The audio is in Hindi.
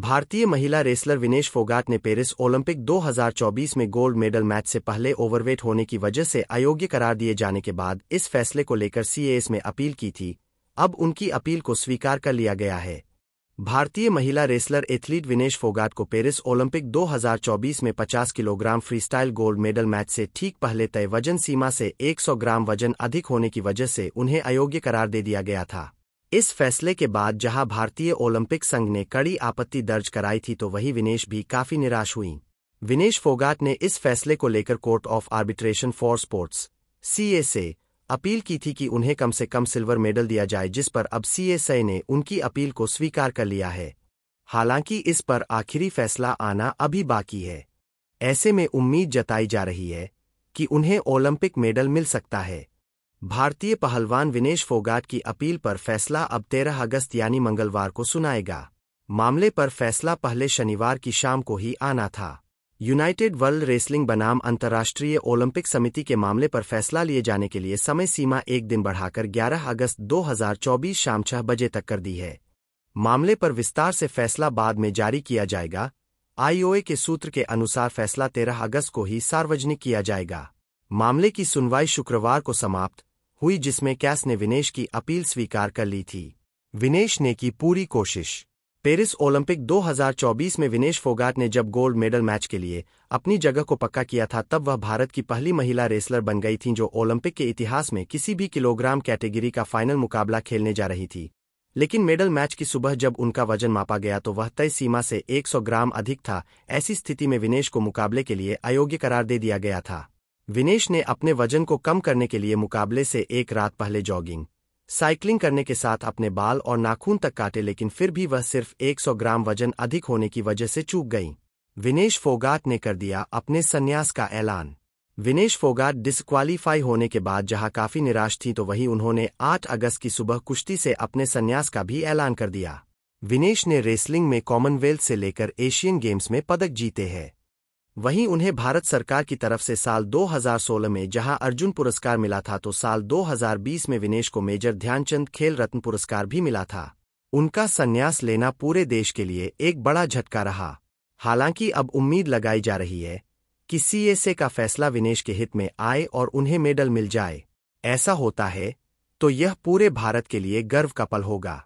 भारतीय महिला रेसलर विनेश फोगाट ने पेरिस ओलंपिक 2024 में गोल्ड मेडल मैच से पहले ओवरवेट होने की वजह से अयोग्य करार दिए जाने के बाद इस फैसले को लेकर सीएएस में अपील की थी अब उनकी अपील को स्वीकार कर लिया गया है भारतीय महिला रेसलर एथलीट विनेश फोगाट को पेरिस ओलंपिक 2024 में 50 kilogram freestyle gold medal match से ठीक पहले तय वजन सीमा से 100 ग्राम वजन अधिक होने की वजह से उन्हें अयोग्य करार दे दिया गया था इस फैसले के बाद जहां भारतीय ओलंपिक संघ ने कड़ी आपत्ति दर्ज कराई थी तो वहीं विनेश भी काफी निराश हुई विनेश फोगाट ने इस फैसले को लेकर court of arbitration for sports CA से अपील की थी कि उन्हें कम से कम सिल्वर मेडल दिया जाए जिस पर अब सीएसआई ने उनकी अपील को स्वीकार कर लिया है हालांकि इस पर आखिरी फैसला आना अभी बाकी है ऐसे में उम्मीद जताई जा रही है कि उन्हें ओलंपिक मेडल मिल सकता है भारतीय पहलवान विनेश फोगाट की अपील पर फैसला अब तेरह अगस्त यानी मंगलवार को सुनाएगा मामले पर फैसला पहले शनिवार की शाम को ही आना था यूनाइटेड वर्ल्ड रेसलिंग बनाम अंतर्राष्ट्रीय ओलंपिक समिति के मामले पर फैसला लिए जाने के लिए समय सीमा एक दिन बढ़ाकर 11 अगस्त 2024 शाम छह बजे तक कर दी है मामले पर विस्तार से फैसला बाद में जारी किया जाएगा आईओए के सूत्र के अनुसार फैसला 13 अगस्त को ही सार्वजनिक किया जाएगा मामले की सुनवाई शुक्रवार को समाप्त हुई जिसमें कैस ने विनेश की अपील स्वीकार कर ली थी विनेश ने की पूरी कोशिश पेरिस ओलंपिक 2024 में विनेश फोगाट ने जब गोल्ड मेडल मैच के लिए अपनी जगह को पक्का किया था तब वह भारत की पहली महिला रेसलर बन गई थीं जो ओलंपिक के इतिहास में किसी भी किलोग्राम कैटेगरी का फाइनल मुकाबला खेलने जा रही थी लेकिन मेडल मैच की सुबह जब उनका वजन मापा गया तो वह तय सीमा से 100 ग्राम अधिक था ऐसी स्थिति में विनेश को मुकाबले के लिए अयोग्य करार दे दिया गया था विनेश ने अपने वजन को कम करने के लिए मुकाबले से एक रात पहले जॉगिंग साइकिलिंग करने के साथ अपने बाल और नाखून तक काटे लेकिन फिर भी वह सिर्फ 100 ग्राम वजन अधिक होने की वजह से चूक गई विनेश फोगाट ने कर दिया अपने संन्यास का ऐलान विनेश फोगाट डिस्क्वालीफाई होने के बाद जहां काफी निराश थी तो वहीं उन्होंने 8 अगस्त की सुबह कुश्ती से अपने संन्यास का भी ऐलान कर दिया विनेश ने रेसलिंग में कॉमनवेल्थ से लेकर एशियन गेम्स में पदक जीते हैं वहीं उन्हें भारत सरकार की तरफ से साल 2016 में जहां अर्जुन पुरस्कार मिला था तो साल 2020 में विनेश को मेजर ध्यानचंद खेल रत्न पुरस्कार भी मिला था उनका संन्यास लेना पूरे देश के लिए एक बड़ा झटका रहा हालांकि अब उम्मीद लगाई जा रही है कि सीएसए का फैसला विनेश के हित में आए और उन्हें मेडल मिल जाए ऐसा होता है तो यह पूरे भारत के लिए गर्व का पल होगा